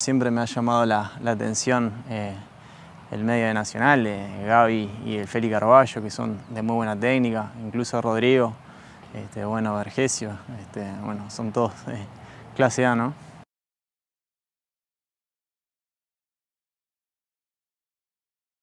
Siempre me ha llamado la, atención eh, el medio de Nacional, eh, Gaby y el Félix Carballo, que son de muy buena técnica, incluso Rodrigo, este, bueno, Vergesio, este, bueno, son todos de eh, clase A, ¿no?